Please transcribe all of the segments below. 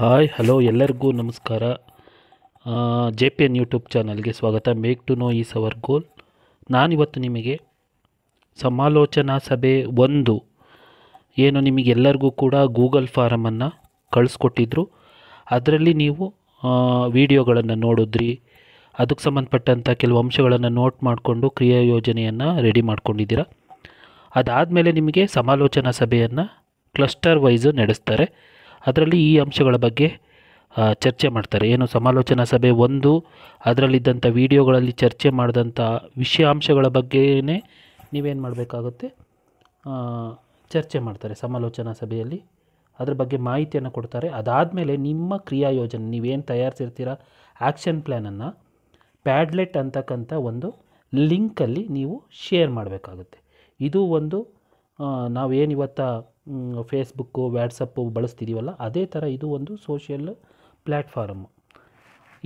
hi hello ಎಲ್ಲರಿಗೂ ನಮಸ್ಕಾರ J P N YouTube ಚಾನಲ್ಗೆ ಸ್ವಾಗತ make to know is our goal ನಾನಿವತ್ತು ನಿಮಗೆ ಸಮಾಲೋಚನಾ ಸಭೆ ಒಂದು ಏನು ನಿಮಗೆಲ್ಲರಿಗೂ ಕೂಡ ಗೂಗಲ್ ಫಾರಮನ್ನು ಕಳಿಸ್ಕೊಟ್ಟಿದ್ರು ಅದರಲ್ಲಿ ನೀವು ವಿಡಿಯೋಗಳನ್ನು ನೋಡಿದ್ರಿ ಅದಕ್ಕೆ ಸಂಬಂಧಪಟ್ಟಂಥ ಕೆಲವು ಅಂಶಗಳನ್ನು ನೋಟ್ ಮಾಡಿಕೊಂಡು ಕ್ರಿಯಾ ಯೋಜನೆಯನ್ನು ರೆಡಿ ಮಾಡ್ಕೊಂಡಿದ್ದೀರಾ ಅದಾದಮೇಲೆ ನಿಮಗೆ ಸಮಾಲೋಚನಾ ಸಭೆಯನ್ನು ಕ್ಲಸ್ಟರ್ ವೈಸು ನಡೆಸ್ತಾರೆ ಅದರಲ್ಲಿ ಈ ಅಂಶಗಳ ಬಗ್ಗೆ ಚರ್ಚೆ ಮಾಡ್ತಾರೆ ಏನು ಸಮಾಲೋಚನಾ ಸಭೆ ಒಂದು ಅದರಲ್ಲಿದ್ದಂಥ ವಿಡಿಯೋಗಳಲ್ಲಿ ಚರ್ಚೆ ಮಾಡಿದಂಥ ವಿಷಯಾಂಶಗಳ ಬಗ್ಗೆಯೇ ನೀವೇನು ಮಾಡಬೇಕಾಗುತ್ತೆ ಚರ್ಚೆ ಮಾಡ್ತಾರೆ ಸಮಾಲೋಚನಾ ಸಭೆಯಲ್ಲಿ ಅದರ ಬಗ್ಗೆ ಮಾಹಿತಿಯನ್ನು ಕೊಡ್ತಾರೆ ಅದಾದಮೇಲೆ ನಿಮ್ಮ ಕ್ರಿಯಾ ಯೋಜನೆ ನೀವೇನು ತಯಾರಿಸಿರ್ತೀರ ಆ್ಯಕ್ಷನ್ ಪ್ಲ್ಯಾನನ್ನು ಪ್ಯಾಡ್ಲೆಟ್ ಅಂತಕ್ಕಂಥ ಒಂದು ಲಿಂಕಲ್ಲಿ ನೀವು ಶೇರ್ ಮಾಡಬೇಕಾಗುತ್ತೆ ಇದು ಒಂದು ನಾವೇನು ಇವತ್ತು ಫೇಸ್ಬುಕ್ಕು ವ್ಯಾಟ್ಸಪ್ಪು ಬಳಸ್ತಿದ್ದೀವಲ್ಲ ಅದೇ ಥರ ಇದು ಒಂದು ಸೋಷಿಯಲ್ ಪ್ಲ್ಯಾಟ್ಫಾರಮ್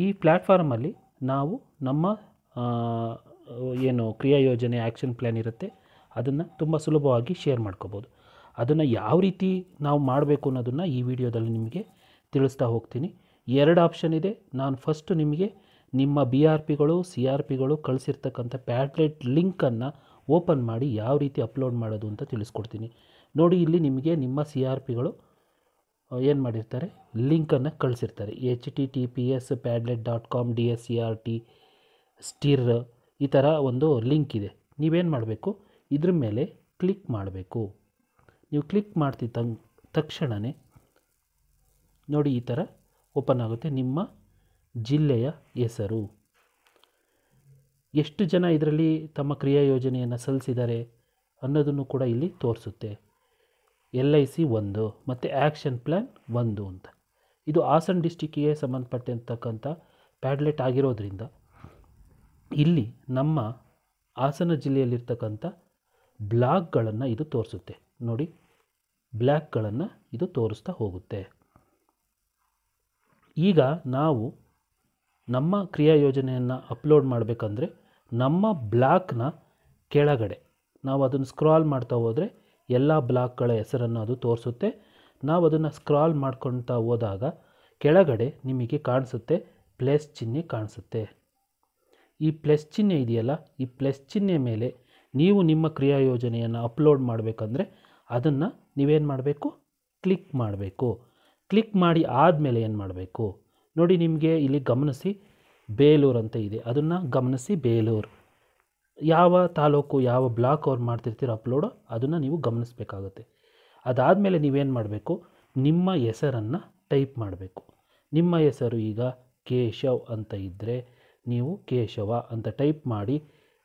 ಈ ಪ್ಲ್ಯಾಟ್ಫಾರ್ಮಲ್ಲಿ ನಾವು ನಮ್ಮ ಏನು ಕ್ರಿಯಾ ಯೋಜನೆ ಆ್ಯಕ್ಷನ್ ಪ್ಲ್ಯಾನ್ ಇರುತ್ತೆ ಅದನ್ನು ತುಂಬ ಸುಲಭವಾಗಿ ಶೇರ್ ಮಾಡ್ಕೋಬೋದು ಅದನ್ನು ಯಾವ ರೀತಿ ನಾವು ಮಾಡಬೇಕು ಅನ್ನೋದನ್ನು ಈ ವಿಡಿಯೋದಲ್ಲಿ ನಿಮಗೆ ತಿಳಿಸ್ತಾ ಹೋಗ್ತೀನಿ ಎರಡು ಆಪ್ಷನ್ ಇದೆ ನಾನು ಫಸ್ಟು ನಿಮಗೆ ನಿಮ್ಮ ಬಿ ಆರ್ ಪಿಗಳು ಸಿ ಆರ್ ಪಿಗಳು ಕಳಿಸಿರ್ತಕ್ಕಂಥ ಪ್ಯಾಟ್ಲೆಟ್ ಲಿಂಕನ್ನು ಓಪನ್ ಮಾಡಿ ಯಾವ ರೀತಿ ಅಪ್ಲೋಡ್ ಮಾಡೋದು ಅಂತ ತಿಳಿಸ್ಕೊಡ್ತೀನಿ ನೋಡಿ ಇಲ್ಲಿ ನಿಮಗೆ ನಿಮ್ಮ ಸಿ ಆರ್ ಪಿಗಳು ಏನು ಮಾಡಿರ್ತಾರೆ ಲಿಂಕನ್ನು ಕಳಿಸಿರ್ತಾರೆ H T T P S Padlet dot com D S C R T ಸ್ಟಿರ್ ಈ ಥರ ಒಂದು ಲಿಂಕ್ ಇದೆ ನೀವೇನು ಮಾಡಬೇಕು ಇದ್ರ ಮೇಲೆ ಕ್ಲಿಕ್ ಮಾಡಬೇಕು ನೀವು ಕ್ಲಿಕ್ ಮಾಡ್ತಿದ್ದ ತಕ್ಷಣವೇ ನೋಡಿ ಈ ಥರ ಓಪನ್ ಆಗುತ್ತೆ ನಿಮ್ಮ ಜಿಲ್ಲೆಯ ಹೆಸರು ಎಷ್ಟು ಜನ ಇದರಲ್ಲಿ ತಮ್ಮ ಕ್ರಿಯಾ ಯೋಜನೆಯನ್ನು ಸಲ್ಲಿಸಿದ್ದಾರೆ ಅನ್ನೋದನ್ನು ಕೂಡ ಇಲ್ಲಿ ತೋರಿಸುತ್ತೆ ಎಲ್ ಐ ಸಿ ಒಂದು ಮತ್ತು ಆ್ಯಕ್ಷನ್ ಪ್ಲ್ಯಾನ್ ಒಂದು ಅಂತ ಇದು ಹಾಸನ ಡಿಸ್ಟಿಕ್ಕಿಗೆ ಸಂಬಂಧಪಟ್ಟಿರ್ತಕ್ಕಂಥ ಪ್ಯಾಡ್ಲೆಟ್ ಆಗಿರೋದ್ರಿಂದ ಇಲ್ಲಿ ನಮ್ಮ ಹಾಸನ ಜಿಲ್ಲೆಯಲ್ಲಿರ್ತಕ್ಕಂಥ ಬ್ಲಾಕ್ಗಳನ್ನು ಇದು ತೋರಿಸುತ್ತೆ ನೋಡಿ ಬ್ಲ್ಯಾಕ್ಗಳನ್ನು ಇದು ತೋರಿಸ್ತಾ ಹೋಗುತ್ತೆ ಈಗ ನಾವು ನಮ್ಮ ಕ್ರಿಯಾ ಯೋಜನೆಯನ್ನು ಅಪ್ಲೋಡ್ ಮಾಡಬೇಕಂದ್ರೆ ನಮ್ಮ ಬ್ಲಾಕ್ನ ಕೆಳಗಡೆ ನಾವು ಅದನ್ನು ಸ್ಕ್ರಾಲ್ ಮಾಡ್ತಾ ಹೋದರೆ ಎಲ್ಲ ಬ್ಲಾಕ್ಗಳ ಹೆಸರನ್ನು ಅದು ತೋರಿಸುತ್ತೆ ನಾವು ಅದನ್ನು ಸ್ಕ್ರಾಲ್ ಮಾಡ್ಕೊಳ್ತಾ ಹೋದಾಗ ಕೆಳಗಡೆ ನಿಮಗೆ ಕಾಣಿಸುತ್ತೆ ಪ್ಲಸ್ ಚಿಹ್ನೆ ಕಾಣಿಸುತ್ತೆ ಈ ಪ್ಲಸ್ ಚಿಹ್ನೆ ಇದೆಯಲ್ಲ ಈ ಪ್ಲಸ್ ಚಿಹ್ನೆ ಮೇಲೆ ನೀವು ನಿಮ್ಮ ಕ್ರಿಯಾ ಯೋಜನೆಯನ್ನು ಅಪ್ಲೋಡ್ ಮಾಡಬೇಕಂದ್ರೆ ಅದನ್ನು ನೀವೇನು ಮಾಡಬೇಕು ಕ್ಲಿಕ್ ಮಾಡಬೇಕು ಕ್ಲಿಕ್ ಮಾಡಿ ಆದಮೇಲೆ ಏನು ಮಾಡಬೇಕು ನೋಡಿ ನಿಮಗೆ ಇಲ್ಲಿ ಗಮನಿಸಿ ಬೇಲೂರು ಅಂತ ಇದೆ ಅದನ್ನು ಗಮನಿಸಿ ಬೇಲೂರು ಯಾವ ತಾಲೂಕು ಯಾವ ಬ್ಲಾಕ್ ಅವ್ರು ಮಾಡ್ತಿರ್ತೀರೋ ಅಪ್ಲೋಡು ಅದನ್ನು ನೀವು ಗಮನಿಸಬೇಕಾಗುತ್ತೆ ಅದಾದಮೇಲೆ ನೀವೇನು ಮಾಡಬೇಕು ನಿಮ್ಮ ಹೆಸರನ್ನು ಟೈಪ್ ಮಾಡಬೇಕು ನಿಮ್ಮ ಹೆಸರು ಈಗ ಕೇಶವ್ ಅಂತ ಇದ್ದರೆ ನೀವು ಕೇಶವ ಅಂತ ಟೈಪ್ ಮಾಡಿ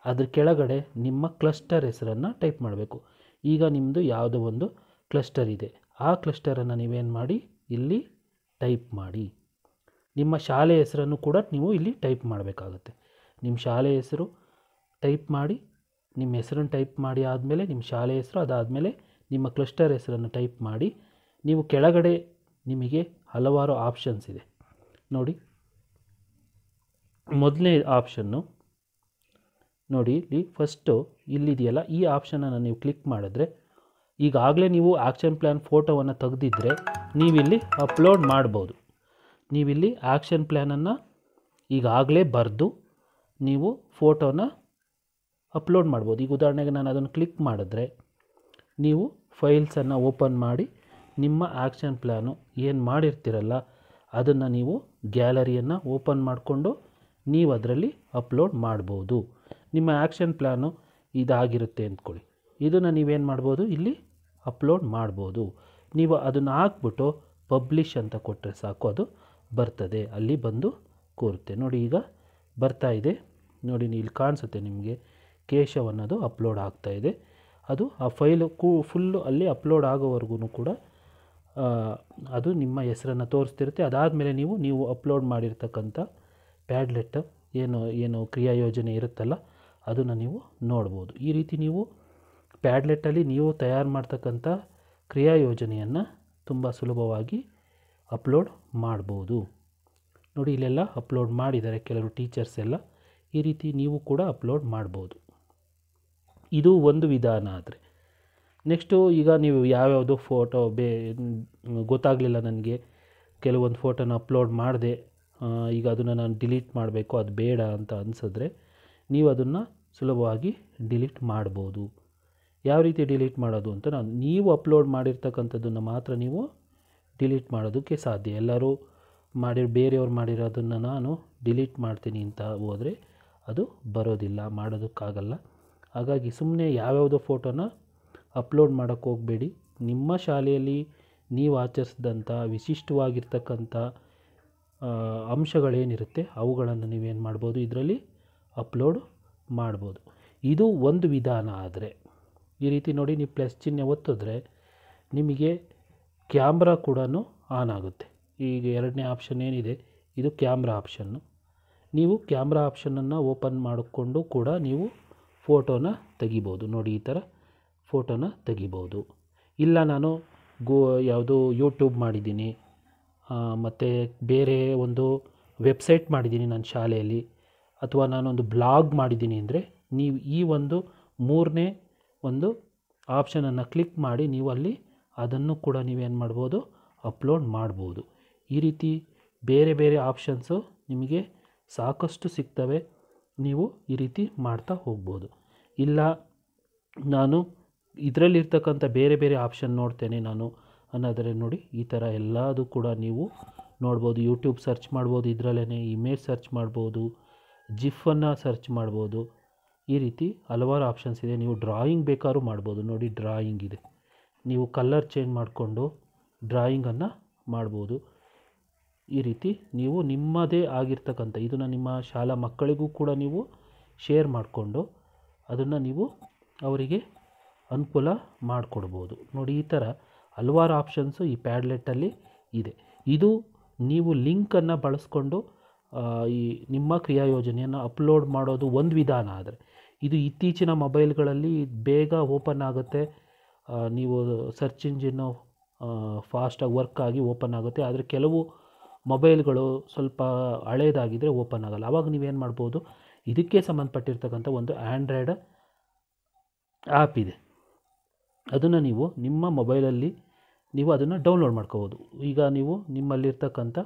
ಅದ್ರ ಕೆಳಗಡೆ ನಿಮ್ಮ ಕ್ಲಸ್ಟರ್ ಹೆಸರನ್ನು ಟೈಪ್ ಮಾಡಬೇಕು ಈಗ ನಿಮ್ಮದು ಯಾವುದೋ ಒಂದು ಕ್ಲಸ್ಟರ್ ಇದೆ ಆ ಕ್ಲಸ್ಟರನ್ನು ನೀವೇನು ಮಾಡಿ ಇಲ್ಲಿ ಟೈಪ್ ಮಾಡಿ ನಿಮ್ಮ ಶಾಲೆ ಹೆಸರನ್ನು ಕೂಡ ನೀವು ಇಲ್ಲಿ ಟೈಪ್ ಮಾಡಬೇಕಾಗುತ್ತೆ ನಿಮ್ಮ ಶಾಲೆ ಹೆಸರು ಟೈಪ್ ಮಾಡಿ ನಿಮ್ಮ ಹೆಸರನ್ನು ಟೈಪ್ ಮಾಡಿ ಆದಮೇಲೆ ನಿಮ್ಮ ಶಾಲೆ ಹೆಸರು ಅದಾದಮೇಲೆ ನಿಮ್ಮ ಕ್ಲಸ್ಟರ್ ಹೆಸರನ್ನು ಟೈಪ್ ಮಾಡಿ ನೀವು ಕೆಳಗಡೆ ನಿಮಗೆ ಹಲವಾರು ಆಪ್ಷನ್ಸ್ ಇದೆ ನೋಡಿ ಮೊದಲನೇ ಆಪ್ಷನ್ನು ನೋಡಿ ಇಲ್ಲಿ ಫಸ್ಟು ಇಲ್ಲಿದೆಯಲ್ಲ ಈ ಆಪ್ಷನನ್ನು ನೀವು ಕ್ಲಿಕ್ ಮಾಡಿದ್ರೆ ಈಗಾಗಲೇ ನೀವು ಆ್ಯಕ್ಷನ್ ಪ್ಲ್ಯಾನ್ ಫೋಟೋವನ್ನು ತೆಗೆದಿದ್ದರೆ ನೀವಿಲ್ಲಿ ಅಪ್ಲೋಡ್ ಮಾಡ್ಬೋದು ನೀವಿಲ್ಲಿ ಆ್ಯಕ್ಷನ್ ಪ್ಲ್ಯಾನನ್ನು ಈಗಾಗಲೇ ಬರೆದು ನೀವು ಫೋಟೋನ ಅಪ್ಲೋಡ್ ಮಾಡ್ಬೋದು ಈಗ ಉದಾಹರಣೆಗೆ ನಾನು ಅದನ್ನು ಕ್ಲಿಕ್ ಮಾಡಿದ್ರೆ ನೀವು ಫೈಲ್ಸನ್ನು ಓಪನ್ ಮಾಡಿ ನಿಮ್ಮ ಆ್ಯಕ್ಷನ್ ಪ್ಲ್ಯಾನು ಏನು ಮಾಡಿರ್ತೀರಲ್ಲ ಅದನ್ನು ನೀವು ಗ್ಯಾಲರಿಯನ್ನು ಓಪನ್ ಮಾಡಿಕೊಂಡು ನೀವು ಅದರಲ್ಲಿ ಅಪ್ಲೋಡ್ ಮಾಡ್ಬೋದು ನಿಮ್ಮ ಆ್ಯಕ್ಷನ್ ಪ್ಲ್ಯಾನು ಇದಾಗಿರುತ್ತೆ ಅಂದ್ಕೊಳ್ಳಿ ಇದನ್ನು ನೀವೇನು ಮಾಡ್ಬೋದು ಇಲ್ಲಿ ಅಪ್ಲೋಡ್ ಮಾಡ್ಬೋದು ನೀವು ಅದನ್ನು ಹಾಕ್ಬಿಟ್ಟು ಪಬ್ಲಿಷ್ ಅಂತ ಕೊಟ್ಟರೆ ಸಾಕು ಅದು ಬರ್ತದೆ ಅಲ್ಲಿ ಬಂದು ಕೂರುತ್ತೆ ನೋಡಿ ಈಗ ಬರ್ತಾ ಇದೆ ನೋಡಿ ಇಲ್ಲಿ ಕಾಣಿಸುತ್ತೆ ನಿಮಗೆ ಕೇಶವ್ ಅನ್ನೋದು ಅಪ್ಲೋಡ್ ಆಗ್ತಾ ಇದೆ ಅದು ಆ ಫೈಲು ಕೂ ಫುಲ್ಲು ಅಲ್ಲಿ ಅಪ್ಲೋಡ್ ಆಗೋವರೆಗೂ ಕೂಡ ಅದು ನಿಮ್ಮ ಹೆಸರನ್ನು ತೋರಿಸ್ತಿರುತ್ತೆ ಅದಾದಮೇಲೆ ನೀವು ನೀವು ಅಪ್ಲೋಡ್ ಮಾಡಿರ್ತಕ್ಕಂಥ ಪ್ಯಾಡ್ಲೆಟ್ ಏನು ಏನು ಕ್ರಿಯಾ ಯೋಜನೆ ಇರುತ್ತಲ್ಲ ಅದನ್ನು ನೀವು ನೋಡ್ಬೋದು ಈ ರೀತಿ ನೀವು ಪ್ಯಾಡ್ಲೆಟ್ಟಲ್ಲಿ ನೀವು ತಯಾರು ಮಾಡ್ತಕ್ಕಂಥ ಕ್ರಿಯಾ ಯೋಜನೆಯನ್ನು ತುಂಬ ಸುಲಭವಾಗಿ ಅಪ್ಲೋಡ್ ಮಾಡ್ಬೋದು ನೋಡಿ ಇಲ್ಲೆಲ್ಲ ಅಪ್ಲೋಡ್ ಮಾಡಿದ್ದಾರೆ ಕೆಲವರು ಟೀಚರ್ಸ್ ಎಲ್ಲ ಈ ರೀತಿ ನೀವು ಕೂಡ ಅಪ್ಲೋಡ್ ಮಾಡ್ಬೋದು ಇದು ಒಂದು ವಿಧಾನ ಆದರೆ ನೆಕ್ಸ್ಟು ಈಗ ನೀವು ಯಾವ್ಯಾವುದೋ ಫೋಟೋ ಬೇ ಗೊತ್ತಾಗಲಿಲ್ಲ ನನಗೆ ಕೆಲವೊಂದು ಫೋಟೋನ ಅಪ್ಲೋಡ್ ಮಾಡಿದೆ ಈಗ ಅದನ್ನು ನಾನು ಡಿಲೀಟ್ ಮಾಡಬೇಕು ಅದು ಬೇಡ ಅಂತ ಅನಿಸಿದ್ರೆ ನೀವು ಅದನ್ನು ಸುಲಭವಾಗಿ ಡಿಲೀಟ್ ಮಾಡ್ಬೋದು ಯಾವ ರೀತಿ ಡಿಲೀಟ್ ಮಾಡೋದು ಅಂತ ನಾನು ನೀವು ಅಪ್ಲೋಡ್ ಮಾಡಿರ್ತಕ್ಕಂಥದ್ದನ್ನು ಮಾತ್ರ ನೀವು ಡಿಲೀಟ್ ಮಾಡೋದಕ್ಕೆ ಸಾಧ್ಯ ಎಲ್ಲರೂ ಮಾಡಿ ಬೇರೆಯವ್ರು ಮಾಡಿರೋದನ್ನು ನಾನು ಡಿಲೀಟ್ ಮಾಡ್ತೀನಿ ಅಂತ ಹೋದರೆ ಅದು ಬರೋದಿಲ್ಲ ಮಾಡೋದಕ್ಕಾಗಲ್ಲ ಹಾಗಾಗಿ ಸುಮ್ಮನೆ ಯಾವ್ಯಾವುದೋ ಫೋಟೋನ ಅಪ್ಲೋಡ್ ಮಾಡೋಕ್ಕೆ ಹೋಗಬೇಡಿ ನಿಮ್ಮ ಶಾಲೆಯಲ್ಲಿ ನೀವು ಆಚರಿಸಿದಂಥ ವಿಶಿಷ್ಟವಾಗಿರ್ತಕ್ಕಂಥ ಅಂಶಗಳೇನಿರುತ್ತೆ ಅವುಗಳನ್ನು ನೀವೇನು ಮಾಡ್ಬೋದು ಇದರಲ್ಲಿ ಅಪ್ಲೋಡ್ ಮಾಡ್ಬೋದು ಇದು ಒಂದು ವಿಧಾನ ಆದರೆ ಈ ರೀತಿ ನೋಡಿ ನೀವು ಪ್ಲಸ್ ಚಿಹ್ನೆ ಒತ್ತಿದ್ರೆ ನಿಮಗೆ ಕ್ಯಾಮ್ರಾ ಕೂಡ ಆನ್ ಆಗುತ್ತೆ ಈಗ ಎರಡನೇ ಆಪ್ಷನ್ ಏನಿದೆ ಇದು ಕ್ಯಾಮ್ರಾ ಆಪ್ಷನ್ನು ನೀವು ಕ್ಯಾಮ್ರಾ ಆಪ್ಷನನ್ನು ಓಪನ್ ಮಾಡಿಕೊಂಡು ಕೂಡ ನೀವು ಫೋಟೋನ ತೆಗಿಬೋದು ನೋಡಿ ಈ ಥರ ಫೋಟೋನ ತೆಗಿಬೋದು ಇಲ್ಲ ನಾನು ಗೋ ಯಾವುದು ಯೂಟ್ಯೂಬ್ ಮಾಡಿದ್ದೀನಿ ಮತ್ತು ಬೇರೆ ಒಂದು ವೆಬ್ಸೈಟ್ ಮಾಡಿದ್ದೀನಿ ನನ್ನ ಶಾಲೆಯಲ್ಲಿ ಅಥವಾ ನಾನೊಂದು ಬ್ಲಾಗ್ ಮಾಡಿದ್ದೀನಿ ಅಂದರೆ ನೀವು ಈ ಒಂದು ಮೂರನೇ ಒಂದು ಆಪ್ಷನನ್ನು ಕ್ಲಿಕ್ ಮಾಡಿ ನೀವು ಅಲ್ಲಿ ಅದನ್ನು ಕೂಡ ನೀವೇನು ಮಾಡ್ಬೋದು ಅಪ್ಲೋಡ್ ಮಾಡ್ಬೋದು ಈ ರೀತಿ ಬೇರೆ ಬೇರೆ ಆಪ್ಷನ್ಸು ನಿಮಗೆ ಸಾಕಷ್ಟು ಸಿಗ್ತವೆ ನೀವು ಈ ರೀತಿ ಮಾಡ್ತಾ ಹೋಗ್ಬೋದು ಇಲ್ಲ ನಾನು ಇದರಲ್ಲಿರ್ತಕ್ಕಂಥ ಬೇರೆ ಬೇರೆ ಆಪ್ಷನ್ ನೋಡ್ತೇನೆ ನಾನು ಅನ್ನೋದರೆ ನೋಡಿ ಈ ಥರ ಎಲ್ಲದೂ ಕೂಡ ನೀವು ನೋಡ್ಬೋದು ಯೂಟ್ಯೂಬ್ ಸರ್ಚ್ ಮಾಡ್ಬೋದು ಇದರಲ್ಲೇ ಇಮೇಜ್ ಸರ್ಚ್ ಮಾಡ್ಬೋದು ಜಿಫನ್ನು ಸರ್ಚ್ ಮಾಡ್ಬೋದು ಈ ರೀತಿ ಹಲವಾರು ಆಪ್ಷನ್ಸ್ ಇದೆ ನೀವು ಡ್ರಾಯಿಂಗ್ ಬೇಕಾದ್ರೂ ಮಾಡ್ಬೋದು ನೋಡಿ ಡ್ರಾಯಿಂಗ್ ಇದೆ ನೀವು ಕಲ್ಲರ್ ಚೇಂಜ್ ಮಾಡಿಕೊಂಡು ಡ್ರಾಯಿಂಗನ್ನು ಮಾಡ್ಬೋದು ಈ ರೀತಿ ನೀವು ನಿಮ್ಮದೇ ಆಗಿರ್ತಕ್ಕಂಥ ಇದನ್ನು ನಿಮ್ಮ ಶಾಲಾ ಮಕ್ಕಳಿಗೂ ಕೂಡ ನೀವು ಶೇರ್ ಮಾಡಿಕೊಂಡು ಅದನ್ನು ನೀವು ಅವರಿಗೆ ಅನುಕೂಲ ಮಾಡಿಕೊಡ್ಬೋದು ನೋಡಿ ಈ ಥರ ಹಲ್ವಾರು ಆಪ್ಷನ್ಸು ಈ ಪ್ಯಾಡ್ಲೆಟಲ್ಲಿ ಇದೆ ಇದು ನೀವು ಲಿಂಕನ್ನು ಬಳಸ್ಕೊಂಡು ಈ ನಿಮ್ಮ ಕ್ರಿಯಾ ಯೋಜನೆಯನ್ನು ಅಪ್ಲೋಡ್ ಮಾಡೋದು ಒಂದು ವಿಧಾನ ಆದರೆ ಇದು ಇತ್ತೀಚಿನ ಮೊಬೈಲ್ಗಳಲ್ಲಿ ಬೇಗ ಓಪನ್ ಆಗುತ್ತೆ ನೀವು ಸರ್ಚ್ ಇಂಜಿನ್ನು ಫಾಸ್ಟಾಗಿ ವರ್ಕ್ ಆಗಿ ಓಪನ್ ಆಗುತ್ತೆ ಆದರೆ ಕೆಲವು ಮೊಬೈಲ್ಗಳು ಸ್ವಲ್ಪ ಹಳೇದಾಗಿದ್ದರೆ ಓಪನ್ ಆಗಲ್ಲ ಆವಾಗ ನೀವೇನು ಮಾಡ್ಬೋದು ಇದಕ್ಕೆ ಸಂಬಂಧಪಟ್ಟಿರ್ತಕ್ಕಂಥ ಒಂದು ಆ್ಯಂಡ್ರಾಯ್ಡ್ ಆ್ಯಪ್ ಇದೆ ಅದನ್ನು ನೀವು ನಿಮ್ಮ ಮೊಬೈಲಲ್ಲಿ ನೀವು ಅದನ್ನು ಡೌನ್ಲೋಡ್ ಮಾಡ್ಕೋಬೋದು ಈಗ ನೀವು ನಿಮ್ಮಲ್ಲಿರ್ತಕ್ಕಂಥ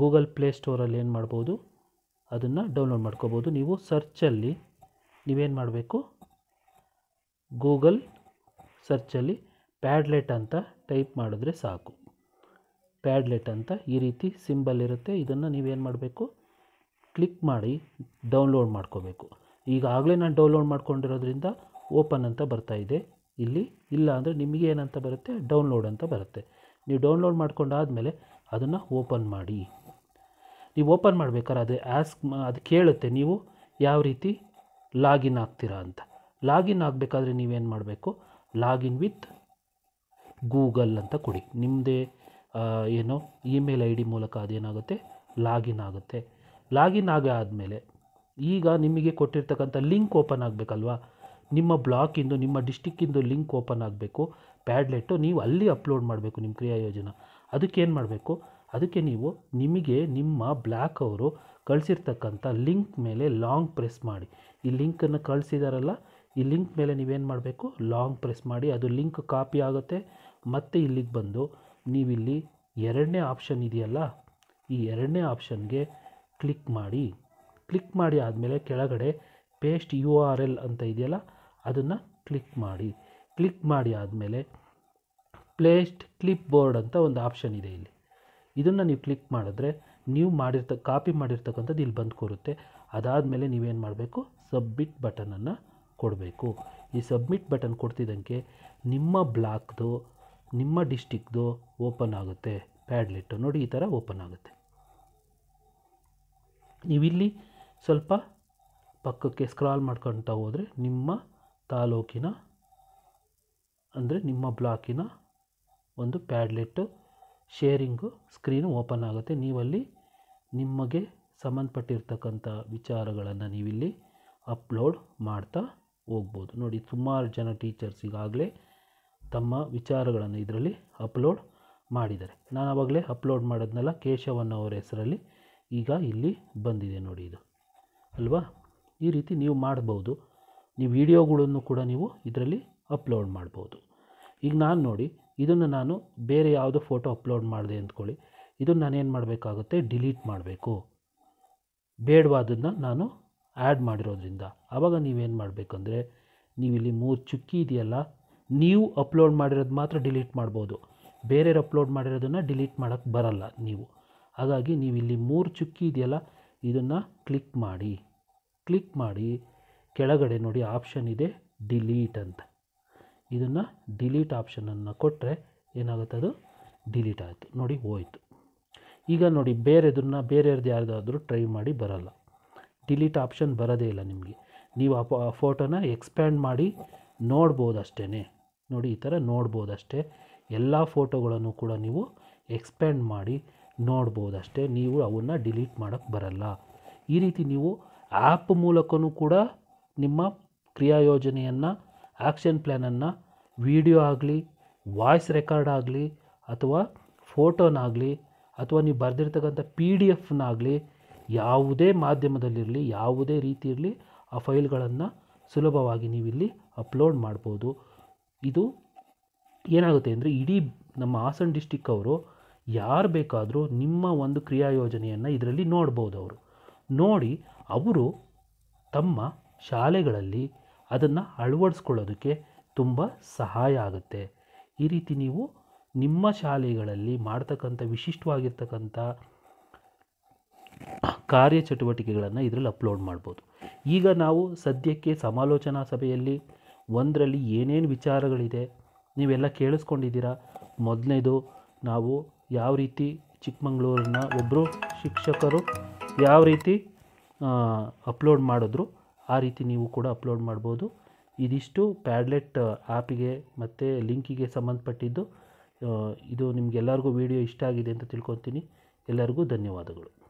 ಗೂಗಲ್ ಪ್ಲೇ ಸ್ಟೋರಲ್ಲಿ ಏನು ಮಾಡ್ಬೋದು ಅದನ್ನು ಡೌನ್ಲೋಡ್ ಮಾಡ್ಕೋಬೋದು ನೀವು ಸರ್ಚಲ್ಲಿ ನೀವೇನು ಮಾಡಬೇಕು ಗೂಗಲ್ ಸರ್ಚಲ್ಲಿ ಪ್ಯಾಡ್ಲೆಟ್ ಅಂತ ಟೈಪ್ ಮಾಡಿದ್ರೆ ಸಾಕು ಪ್ಯಾಡ್ಲೆಟ್ ಅಂತ ಈ ರೀತಿ ಸಿಂಬಲ್ ಇರುತ್ತೆ ಇದನ್ನು ನೀವೇನು ಮಾಡಬೇಕು ಕ್ಲಿಕ್ ಮಾಡಿ ಡೌನ್ಲೋಡ್ ಮಾಡ್ಕೋಬೇಕು ಈಗಾಗಲೇ ನಾನು ಡೌನ್ಲೋಡ್ ಮಾಡ್ಕೊಂಡಿರೋದ್ರಿಂದ ಓಪನ್ ಅಂತ ಬರ್ತಾ ಇದೆ ಇಲ್ಲಿ ಇಲ್ಲ ಅಂದರೆ ನಿಮಗೆ ಏನಂತ ಬರುತ್ತೆ ಡೌನ್ಲೋಡ್ ಅಂತ ಬರುತ್ತೆ ನೀವು ಡೌನ್ಲೋಡ್ ಮಾಡ್ಕೊಂಡಾದಮೇಲೆ ಅದನ್ನು ಓಪನ್ ಮಾಡಿ ನೀವು ಓಪನ್ ಮಾಡಬೇಕಾದ್ರೆ ಅದು ಆಸ್ಕ್ ಅದು ಕೇಳುತ್ತೆ ನೀವು ಯಾವ ರೀತಿ ಲಾಗಿನ್ ಆಗ್ತೀರಾ ಅಂತ ಲಾಗಿನ್ ಆಗಬೇಕಾದ್ರೆ ನೀವೇನು ಮಾಡಬೇಕು ಲಾಗಿನ್ ವಿತ್ ಗೂಗಲ್ ಅಂತ ಕೊಡಿ ನಿಮ್ಮದೇ ಏನು ಇಮೇಲ್ ಐ ಡಿ ಮೂಲಕ ಅದೇನಾಗುತ್ತೆ ಲಾಗಿನ್ ಆಗುತ್ತೆ ಲಾಗಿನ್ ಆಗಿ ಆದಮೇಲೆ ಈಗ ನಿಮಗೆ ಕೊಟ್ಟಿರ್ತಕ್ಕಂಥ ಲಿಂಕ್ ಓಪನ್ ಆಗಬೇಕಲ್ವಾ ನಿಮ್ಮ ಬ್ಲಾಕಿಂದು ನಿಮ್ಮ ಡಿಸ್ಟಿಕ್ಕಿಂದು ಲಿಂಕ್ ಓಪನ್ ಆಗಬೇಕು ಪ್ಯಾಡ್ಲೆಟ್ಟು ನೀವು ಅಲ್ಲಿ ಅಪ್ಲೋಡ್ ಮಾಡಬೇಕು ನಿಮ್ಮ ಕ್ರಿಯಾ ಯೋಜನೆ ಏನು ಮಾಡಬೇಕು ಅದಕ್ಕೆ ನೀವು ನಿಮಗೆ ನಿಮ್ಮ ಬ್ಲ್ಯಾಕ್ ಅವರು ಕಳಿಸಿರ್ತಕ್ಕಂಥ ಲಿಂಕ್ ಮೇಲೆ ಲಾಂಗ್ ಪ್ರೆಸ್ ಮಾಡಿ ಈ ಲಿಂಕನ್ನು ಕಳಿಸಿದಾರಲ್ಲ ಈ ಲಿಂಕ್ ಮೇಲೆ ನೀವೇನು ಮಾಡಬೇಕು ಲಾಂಗ್ ಪ್ರೆಸ್ ಮಾಡಿ ಅದು ಲಿಂಕ್ ಕಾಪಿ ಆಗುತ್ತೆ ಮತ್ತು ಇಲ್ಲಿಗೆ ಬಂದು ನೀವಿಲ್ಲಿ ಎರಡನೇ ಆಪ್ಷನ್ ಇದೆಯಲ್ಲ ಈ ಎರಡನೇ ಆಪ್ಷನ್ಗೆ ಕ್ಲಿಕ್ ಮಾಡಿ ಕ್ಲಿಕ್ ಮಾಡಿ ಆದಮೇಲೆ ಕೆಳಗಡೆ ಪೇಸ್ಟ್ ಯು ಆರ್ ಎಲ್ ಅಂತ ಇದೆಯಲ್ಲ ಅದನ್ನು ಕ್ಲಿಕ್ ಮಾಡಿ ಕ್ಲಿಕ್ ಮಾಡಿ ಆದಮೇಲೆ ಪ್ಲೇಸ್ಟ್ ಕ್ಲಿಪ್ ಬೋರ್ಡ್ ಅಂತ ಒಂದು ಆಪ್ಷನ್ ಇದೆ ಇಲ್ಲಿ ಇದನ್ನು ನೀವು ಕ್ಲಿಕ್ ಮಾಡಿದ್ರೆ ನೀವು ಮಾಡಿರ್ತ ಕಾಪಿ ಮಾಡಿರ್ತಕ್ಕಂಥದ್ದು ಇಲ್ಲಿ ಬಂದು ಕೂರುತ್ತೆ ಅದಾದಮೇಲೆ ನೀವೇನು ಮಾಡಬೇಕು ಸಬ್ಮಿಟ್ ಬಟನನ್ನು ಕೊಡಬೇಕು ಈ ಸಬ್ಮಿಟ್ ಬಟನ್ ಕೊಡ್ತಿದ್ದಂಗೆ ನಿಮ್ಮ ಬ್ಲಾಕ್ದು ನಿಮ್ಮ ಡಿಸ್ಟಿಕ್ದು ಓಪನ್ ಆಗುತ್ತೆ ಪ್ಯಾಡ್ಲೆಟ್ಟು ನೋಡಿ ಈ ಥರ ಓಪನ್ ಆಗುತ್ತೆ ನೀವಿಲ್ಲಿ ಸ್ವಲ್ಪ ಪಕ್ಕಕ್ಕೆ ಸ್ಕ್ರಾಲ್ ಮಾಡ್ಕೊಳ್ತಾ ಹೋದರೆ ನಿಮ್ಮ ತಾಲೂಕಿನ ಅಂದರೆ ನಿಮ್ಮ ಬ್ಲಾಕಿನ ಒಂದು ಪ್ಯಾಡ್ಲೆಟ್ಟು ಶೇರಿಂಗು ಸ್ಕ್ರೀನು ಓಪನ್ ಆಗುತ್ತೆ ನೀವಲ್ಲಿ ನಿಮಗೆ ಸಂಬಂಧಪಟ್ಟಿರ್ತಕ್ಕಂಥ ವಿಚಾರಗಳನ್ನು ನೀವಿಲ್ಲಿ ಅಪ್ಲೋಡ್ ಮಾಡ್ತಾ ಹೋಗ್ಬೋದು ನೋಡಿ ಸುಮಾರು ಜನ ಟೀಚರ್ಸ್ ಈಗಾಗಲೇ ತಮ್ಮ ವಿಚಾರಗಳನ್ನು ಇದರಲ್ಲಿ ಅಪ್ಲೋಡ್ ಮಾಡಿದ್ದಾರೆ ನಾನು ಆವಾಗಲೇ ಅಪ್ಲೋಡ್ ಮಾಡೋದ್ನೆಲ್ಲ ಕೇಶವನ್ ಅವರ ಹೆಸರಲ್ಲಿ ಈಗ ಇಲ್ಲಿ ಬಂದಿದೆ ನೋಡಿ ಇದು ಅಲ್ವಾ ಈ ರೀತಿ ನೀವು ಮಾಡ್ಬೋದು ನೀವು ವಿಡಿಯೋಗಳನ್ನು ಕೂಡ ನೀವು ಇದರಲ್ಲಿ ಅಪ್ಲೋಡ್ ಮಾಡ್ಬೋದು ಈಗ ನಾನು ನೋಡಿ ಇದನ್ನು ನಾನು ಬೇರೆ ಯಾವುದೋ ಫೋಟೋ ಅಪ್ಲೋಡ್ ಮಾಡಿದೆ ಅಂದ್ಕೊಳ್ಳಿ ಇದನ್ನು ನಾನೇನು ಮಾಡಬೇಕಾಗುತ್ತೆ ಡಿಲೀಟ್ ಮಾಡಬೇಕು ಬೇಡವಾದದನ್ನ ನಾನು ಆ್ಯಡ್ ಮಾಡಿರೋದ್ರಿಂದ ಆವಾಗ ನೀವೇನು ಮಾಡಬೇಕಂದ್ರೆ ನೀವಿಲ್ಲಿ ಮೂರು ಚುಕ್ಕಿ ಇದೆಯಲ್ಲ ನೀವು ಅಪ್ಲೋಡ್ ಮಾಡಿರೋದು ಮಾತ್ರ ಡಿಲೀಟ್ ಮಾಡ್ಬೋದು ಬೇರೆಯವ್ರು ಅಪ್ಲೋಡ್ ಮಾಡಿರೋದನ್ನು ಡಿಲೀಟ್ ಮಾಡೋಕ್ಕೆ ಬರಲ್ಲ ನೀವು ಹಾಗಾಗಿ ನೀವಿಲ್ಲಿ ಮೂರು ಚುಕ್ಕಿ ಇದೆಯಲ್ಲ ಇದನ್ನು ಕ್ಲಿಕ್ ಮಾಡಿ ಕ್ಲಿಕ್ ಮಾಡಿ ಕೆಳಗಡೆ ನೋಡಿ ಆಪ್ಷನ್ ಇದೆ ಡಿಲೀಟ್ ಅಂತ ಇದನ್ನು ಡಿಲೀಟ್ ಆಪ್ಷನನ್ನು ಕೊಟ್ಟರೆ ಏನಾಗುತ್ತೆ ಅದು ಡಿಲೀಟ್ ಆಯಿತು ನೋಡಿ ಹೋಯಿತು ಈಗ ನೋಡಿ ಬೇರೆದನ್ನ ಬೇರೆಯವ್ರದ್ದು ಯಾರ್ದಾದರೂ ಟ್ರೈ ಮಾಡಿ ಬರಲ್ಲ ಡಿಲೀಟ್ ಆಪ್ಷನ್ ಬರೋದೇ ಇಲ್ಲ ನಿಮಗೆ ನೀವು ಆ ಫೋಟೋನ ಎಕ್ಸ್ಪ್ಯಾಂಡ್ ಮಾಡಿ ನೋಡ್ಬೋದಷ್ಟೇ ನೋಡಿ ಈ ಥರ ನೋಡ್ಬೋದಷ್ಟೇ ಎಲ್ಲ ಫೋಟೋಗಳನ್ನು ಕೂಡ ನೀವು ಎಕ್ಸ್ಪ್ಯಾಂಡ್ ಮಾಡಿ ನೋಡ್ಬೋದಷ್ಟೇ ನೀವು ಅವನ್ನು ಡಿಲೀಟ್ ಮಾಡೋಕ್ಕೆ ಬರಲ್ಲ ಈ ರೀತಿ ನೀವು ಆ್ಯಪ್ ಮೂಲಕವೂ ಕೂಡ ನಿಮ್ಮ ಕ್ರಿಯಾ ಆ್ಯಕ್ಷನ್ ಪ್ಲ್ಯಾನನ್ನು ವಿಡಿಯೋ ಆಗಲಿ ವಾಯ್ಸ್ ರೆಕಾರ್ಡ್ ಆಗಲಿ ಅಥವಾ ಫೋಟೋನಾಗಲಿ ಅಥವಾ ನೀವು ಬರೆದಿರ್ತಕ್ಕಂಥ ಪಿ ಡಿ ಎಫ್ನಾಗಲಿ ಯಾವುದೇ ಮಾಧ್ಯಮದಲ್ಲಿರಲಿ ಯಾವುದೇ ರೀತಿ ಇರಲಿ ಆ ಫೈಲ್ಗಳನ್ನು ಸುಲಭವಾಗಿ ನೀವಿಲ್ಲಿ ಅಪ್ಲೋಡ್ ಮಾಡ್ಬೋದು ಇದು ಏನಾಗುತ್ತೆ ಅಂದರೆ ಇಡೀ ನಮ್ಮ ಹಾಸನ ಡಿಸ್ಟಿಕ್ ಅವರು ಯಾರು ಬೇಕಾದರೂ ನಿಮ್ಮ ಒಂದು ಕ್ರಿಯಾ ಯೋಜನೆಯನ್ನು ಇದರಲ್ಲಿ ನೋಡ್ಬೋದು ಅವರು ನೋಡಿ ಅವರು ತಮ್ಮ ಶಾಲೆಗಳಲ್ಲಿ ಅದನ್ನು ಅಳವಡಿಸ್ಕೊಳ್ಳೋದಕ್ಕೆ ತುಂಬ ಸಹಾಯ ಆಗುತ್ತೆ ಈ ರೀತಿ ನೀವು ನಿಮ್ಮ ಶಾಲೆಗಳಲ್ಲಿ ಮಾಡ್ತಕ್ಕಂಥ ವಿಶಿಷ್ಟವಾಗಿರ್ತಕ್ಕಂಥ ಕಾರ್ಯಚಟುವಟಿಕೆಗಳನ್ನು ಇದರಲ್ಲಿ ಅಪ್ಲೋಡ್ ಮಾಡ್ಬೋದು ಈಗ ನಾವು ಸದ್ಯಕ್ಕೆ ಸಮಾಲೋಚನಾ ಸಭೆಯಲ್ಲಿ ಒಂದರಲ್ಲಿ ಏನೇನು ವಿಚಾರಗಳಿದೆ ನೀವೆಲ್ಲ ಕೇಳಿಸ್ಕೊಂಡಿದ್ದೀರಾ ಮೊದಲನೇದು ನಾವು ಯಾವ ರೀತಿ ಚಿಕ್ಕಮಂಗ್ಳೂರನ್ನ ಒಬ್ಬರು ಶಿಕ್ಷಕರು ಯಾವ ರೀತಿ ಅಪ್ಲೋಡ್ ಮಾಡಿದ್ರು ಆ ರೀತಿ ನೀವು ಕೂಡ ಅಪ್ಲೋಡ್ ಮಾಡ್ಬೋದು ಇದಿಷ್ಟು ಪ್ಯಾಡ್ಲೆಟ್ ಆ್ಯಪಿಗೆ ಮತ್ತು ಲಿಂಕಿಗೆ ಸಂಬಂಧಪಟ್ಟಿದ್ದು ಇದು ನಿಮ್ಗೆಲ್ಲರಿಗೂ ವಿಡಿಯೋ ಇಷ್ಟ ಆಗಿದೆ ಅಂತ ತಿಳ್ಕೊತೀನಿ ಎಲ್ಲರಿಗೂ ಧನ್ಯವಾದಗಳು